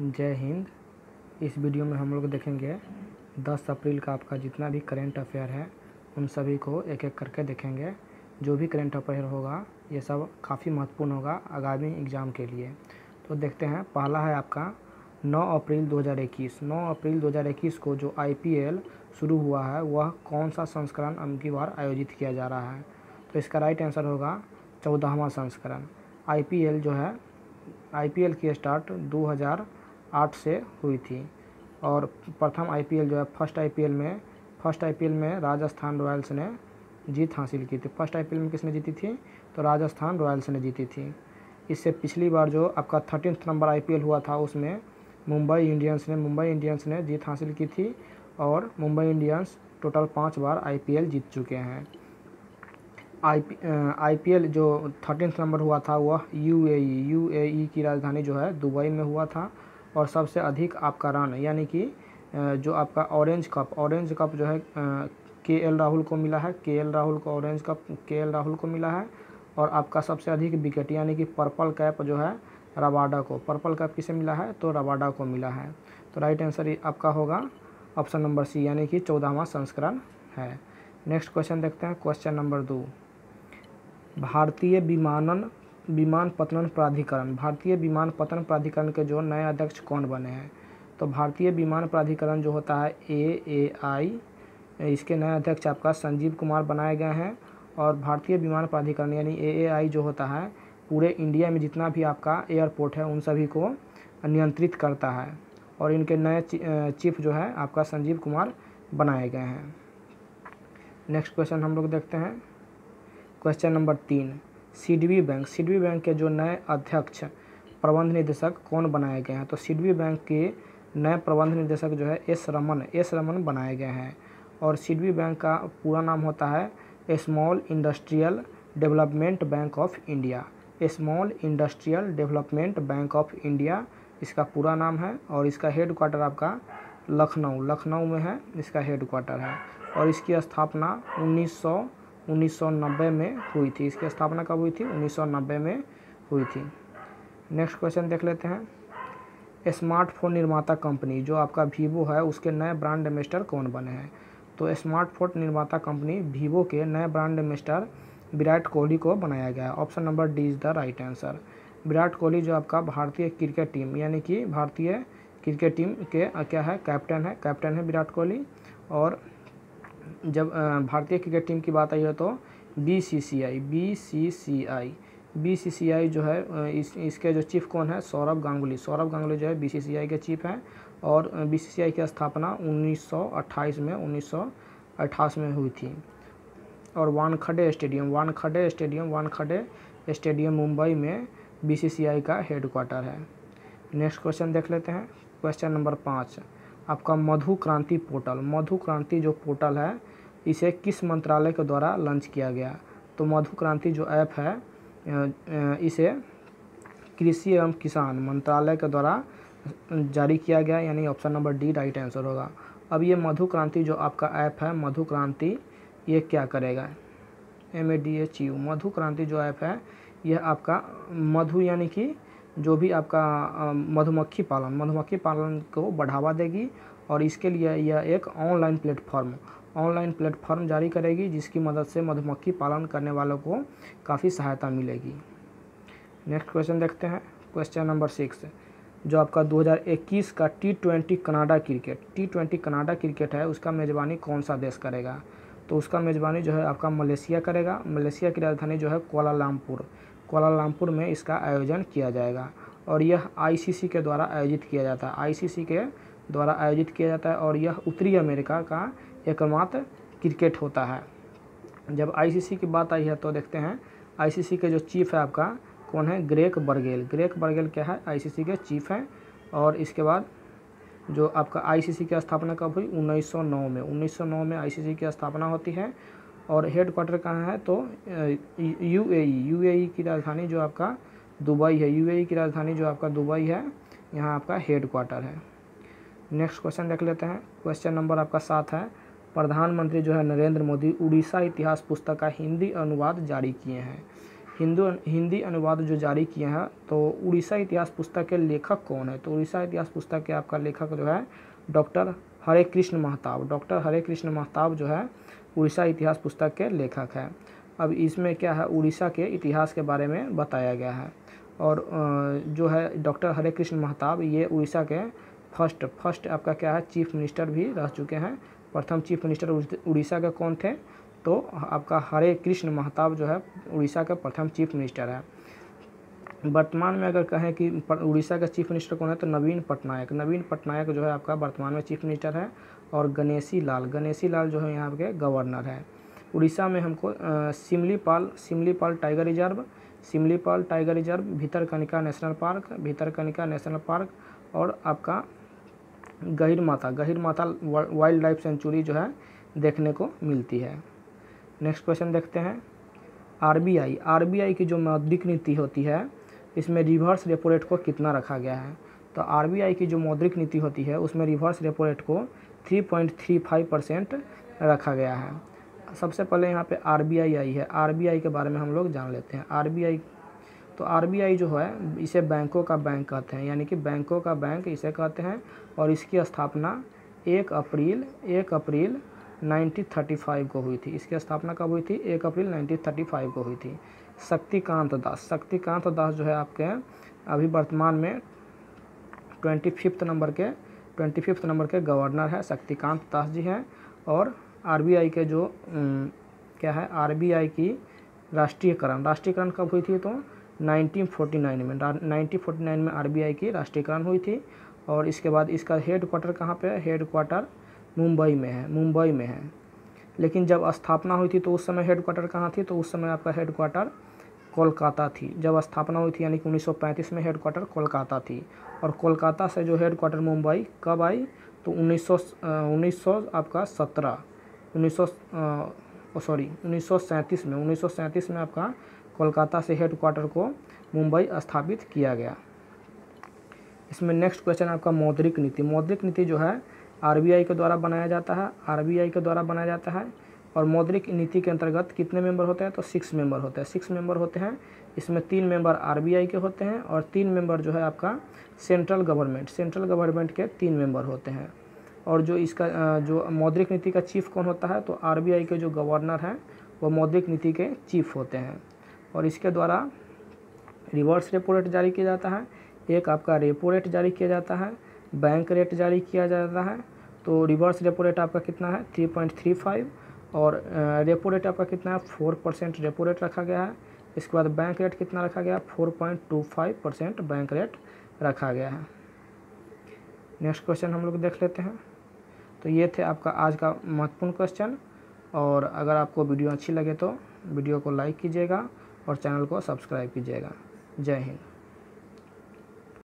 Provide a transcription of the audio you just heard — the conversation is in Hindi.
जय हिंद इस वीडियो में हम लोग देखेंगे 10 अप्रैल का आपका जितना भी करेंट अफेयर है उन सभी को एक एक करके देखेंगे जो भी करेंट अफेयर होगा ये सब काफ़ी महत्वपूर्ण होगा आगामी एग्ज़ाम के लिए तो देखते हैं पहला है आपका 9 अप्रैल 2021 9 अप्रैल 2021 को जो आई शुरू हुआ है वह कौन सा संस्करण अब की बार आयोजित किया जा रहा है तो इसका राइट आंसर होगा चौदहवा संस्करण आई जो है एल की स्टार्ट हज़ार आठ से हुई थी और प्रथम आईपीएल जो है फर्स्ट आईपीएल में फर्स्ट आईपीएल में राजस्थान रॉयल्स ने जीत हासिल की थी फर्स्ट आईपीएल में किसने जीती थी तो राजस्थान रॉयल्स ने जीती थी इससे पिछली बार जो आपका थर्टीन नंबर आईपीएल हुआ था उसमें मुंबई इंडियंस ने मुंबई इंडियंस ने जीत हासिल की थी और मुंबई इंडियंस टोटल पाँच बार आई जीत चुके हैं आई पी एल जो थर्टीन नंबर हुआ था वह U A E U A की राजधानी जो है दुबई में हुआ था और सबसे अधिक आपका रन यानी कि जो आपका ऑरेंज कप ऑरेंज कप जो है के एल राहुल को मिला है के एल राहुल को orange cap K L Rahul को मिला है और आपका सबसे अधिक विकेट यानी कि पर्पल कैप जो है रबाडा को पर्पल कैप किसे मिला है तो रबाडा को मिला है तो राइट आंसर आपका होगा ऑप्शन नंबर सी यानी कि चौदहवा संस्करण है नेक्स्ट क्वेश्चन देखते हैं क्वेश्चन नंबर दो भारतीय विमानन विमानपत्तन प्राधिकरण भारतीय विमानपत्तन प्राधिकरण के जो नए अध्यक्ष कौन बने हैं तो भारतीय विमान प्राधिकरण जो होता है ए ए आई इसके नए अध्यक्ष आपका संजीव कुमार बनाए गए हैं और भारतीय विमान प्राधिकरण यानी ए ए आई जो होता है पूरे इंडिया में जितना भी आपका एयरपोर्ट है उन सभी को नियंत्रित करता है और इनके नए चीफ जो है आपका संजीव कुमार बनाए गए हैं नेक्स्ट क्वेश्चन हम लोग देखते हैं क्वेश्चन नंबर तीन सी बैंक सी बैंक के जो नए अध्यक्ष प्रबंध निदेशक कौन बनाए गए हैं तो सी बैंक के नए प्रबंध निदेशक जो है एस रमन एस रमन बनाए गए हैं और सी बैंक का पूरा नाम होता है small industrial development bank of India small industrial development bank of India इसका पूरा नाम है और इसका हेड क्वार्टर आपका लखनऊ लखनऊ में है इसका हेड क्वार्टर है और इसकी स्थापना उन्नीस 1990 में हुई थी इसकी स्थापना कब हुई थी 1990 में हुई थी नेक्स्ट क्वेश्चन देख लेते हैं स्मार्टफोन निर्माता कंपनी जो आपका वीवो है उसके नए ब्रांड एम्बेसडर कौन बने हैं तो स्मार्टफोन निर्माता कंपनी वीवो के नए ब्रांड एम्बेसडर विराट कोहली को बनाया गया है option number D is the right answer Virat Kohli जो आपका भारतीय क्रिकेट टीम यानी कि भारतीय क्रिकेट टीम के क्या है कैप्टन है कैप्टन है विराट कोहली और जब भारतीय क्रिकेट टीम की बात आई है तो B C C I B C C I B C C I जो है इस इसके जो चीफ कौन है सौरभ गांगुली सौरभ गांगुली जो है बी सी सी आई के चीफ हैं और बी सी सी आई की स्थापना 1928 में 1928 में हुई थी और Wankhede stadium Wankhede stadium Wankhede stadium Mumbai में बी सी सी आई का क्वार्टर है नेक्स्ट क्वेश्चन देख लेते हैं क्वेश्चन नंबर पाँच आपका मधु क्रांति पोर्टल मधु क्रांति जो पोर्टल है इसे किस मंत्रालय के द्वारा लॉन्च किया गया तो मधु क्रांति जो ऐप है इसे कृषि एवं किसान मंत्रालय के द्वारा जारी किया गया यानी option number D right answer होगा अब ये मधु क्रांति जो आपका ऐप है मधु क्रांति ये क्या करेगा M A D H U Madhu Kranti जो ऐप है यह आपका मधु यानी कि जो भी आपका मधुमक्खी पालन मधुमक्खी पालन को बढ़ावा देगी और इसके लिए यह एक ऑनलाइन प्लेटफॉर्म ऑनलाइन प्लेटफॉर्म जारी करेगी जिसकी मदद से मधुमक्खी पालन करने वालों को काफ़ी सहायता मिलेगी नेक्स्ट क्वेश्चन देखते हैं क्वेश्चन नंबर सिक्स जो आपका 2021 का T twenty Canada cricket T twenty Canada cricket है उसका मेज़बानी कौन सा देश करेगा तो उसका मेज़बानी जो है आपका मलेशिया करेगा मलेशिया की राजधानी जो है कोलालामपुर कोलालामपुर में इसका आयोजन किया जाएगा और यह आईसीसी के द्वारा आयोजित किया जाता है आईसीसी के द्वारा आयोजित किया जाता है और यह उत्तरी अमेरिका का एकमात्र क्रिकेट होता है जब आईसीसी की बात आई है तो देखते हैं आईसीसी के जो चीफ है आपका कौन है ग्रेक बर्गेल ग्रेक बर्गेल क्या है आईसीसी के चीफ हैं और इसके बाद जो आपका आईसीसी की स्थापना कब हुई 1909 में 1909 में आईसीसी की स्थापना होती है और हेड क्वार्टर कहाँ है तो यूएई यूएई की राजधानी जो आपका दुबई है यूएई की राजधानी जो आपका दुबई है यहाँ आपका हेड क्वार्टर है नेक्स्ट क्वेश्चन देख लेते हैं क्वेश्चन नंबर आपका सात है प्रधानमंत्री जो है नरेंद्र मोदी उड़ीसा इतिहास पुस्तक का हिंदी अनुवाद जारी किए हैं हिंदू हिंदी अनुवाद जो जारी किए हैं तो उड़ीसा इतिहास पुस्तक के लेखक कौन है तो उड़ीसा इतिहास पुस्तक के आपका लेखक जो है डॉक्टर हरे कृष्ण महताब डॉक्टर हरे कृष्ण महताब जो है उड़ीसा इतिहास पुस्तक के लेखक है अब इसमें क्या है उड़ीसा के इतिहास के बारे में बताया गया है और जो है डॉक्टर हरे कृष्ण महताब ये उड़ीसा के फर्स्ट फर्स्ट आपका क्या है चीफ मिनिस्टर भी रह चुके हैं प्रथम चीफ मिनिस्टर उड़ीसा के कौन थे तो आपका हरे कृष्ण महताब जो है उड़ीसा का प्रथम चीफ मिनिस्टर है वर्तमान में अगर कहें कि उड़ीसा का चीफ मिनिस्टर कौन है तो नवीन पटनायक नवीन पटनायक जो है आपका वर्तमान में चीफ मिनिस्टर है और गणेशी लाल गणेशी लाल जो है यहाँ के गवर्नर है उड़ीसा में हमको Similipal Similipal tiger reserve Similipal tiger reserve Bhitarkanika national park Bhitarkanika national park और आपका गहिर माता गहिर माता वाइल्ड लाइफ सेंचुरी जो है देखने को मिलती है नेक्स्ट क्वेश्चन देखते हैं आरबीआई आरबीआई की जो मौद्रिक नीति होती है इसमें रिवर्स रेपो रेट को कितना रखा गया है तो आरबीआई की जो मौद्रिक नीति होती है उसमें रिवर्स रेपो रेट को 3.35 परसेंट रखा गया है सबसे पहले यहाँ पे आरबीआई आई है आरबीआई के बारे में हम लोग जान लेते हैं आरबीआई तो आरबीआई जो है इसे बैंकों का बैंक कहते हैं यानी कि बैंकों का बैंक इसे कहते हैं और इसकी स्थापना एक अप्रैल एक अप्रैल 1935 को हुई थी इसकी स्थापना कब हुई थी एक अप्रैल 1935 को हुई थी शक्तिकांत दास शक्तिकांत दास जो है आपके अभी वर्तमान में ट्वेंटी फिफ्थ नंबर के ट्वेंटी फिफ्थ नंबर के गवर्नर है शक्तिकांत दास जी हैं और आर के जो क्या है आर की राष्ट्रीयकरण राष्ट्रीयकरण कब हुई थी तो 1949 में 1949 में आरबीआई की राष्ट्रीयकरण हुई थी और इसके बाद इसका हेड क्वार्टर कहाँ पर हेड क्वार्टर मुंबई में है मुंबई में है लेकिन जब स्थापना हुई थी तो उस समय हेड क्वार्टर कहाँ थी तो उस समय आपका हेड क्वार्टर कोलकाता थी जब स्थापना हुई थी यानी कि 1935 में हेड क्वार्टर कोलकाता थी और कोलकाता से जो हेड क्वार्टर मुंबई कब आई तो 1900 1900 आपका 17 1900 सॉरी 1937 में 1937 में आपका कोलकाता से हेडक्वार्टर को मुंबई स्थापित किया गया इसमें नेक्स्ट क्वेश्चन आपका मौद्रिक नीति मौद्रिक नीति जो है आरबीआई के द्वारा बनाया जाता है आरबीआई के द्वारा बनाया जाता है और मौद्रिक नीति के अंतर्गत कितने मेंबर होते हैं तो सिक्स मेंबर होते हैं सिक्स मेंबर होते हैं इसमें तीन मेंबर आरबीआई के होते हैं और तीन मेंबर जो है आपका सेंट्रल गवर्नमेंट सेंट्रल गवर्नमेंट के तीन मेंबर होते हैं और जो इसका जो मौद्रिक नीति का चीफ कौन होता है तो आर के जो गवर्नर हैं वो मौद्रिक नीति के चीफ होते हैं और इसके द्वारा रिवर्स रेपो रेट जारी किया जाता है एक आपका रेपो रेट जारी किया जाता है बैंक रेट जारी किया जाता है तो रिवर्स रेपो रेट आपका कितना है थ्री पॉइंट थ्री फाइव और रेपो रेट आपका कितना है फोर परसेंट रेपो रेट रखा गया है इसके बाद बैंक रेट कितना रखा गया है four point two five percent bank rate रखा गया है नेक्स्ट क्वेश्चन हम लोग देख लेते हैं तो ये थे आपका आज का महत्वपूर्ण क्वेश्चन और अगर आपको वीडियो अच्छी लगे तो वीडियो को लाइक कीजिएगा और चैनल को सब्सक्राइब कीजिएगा जय हिंद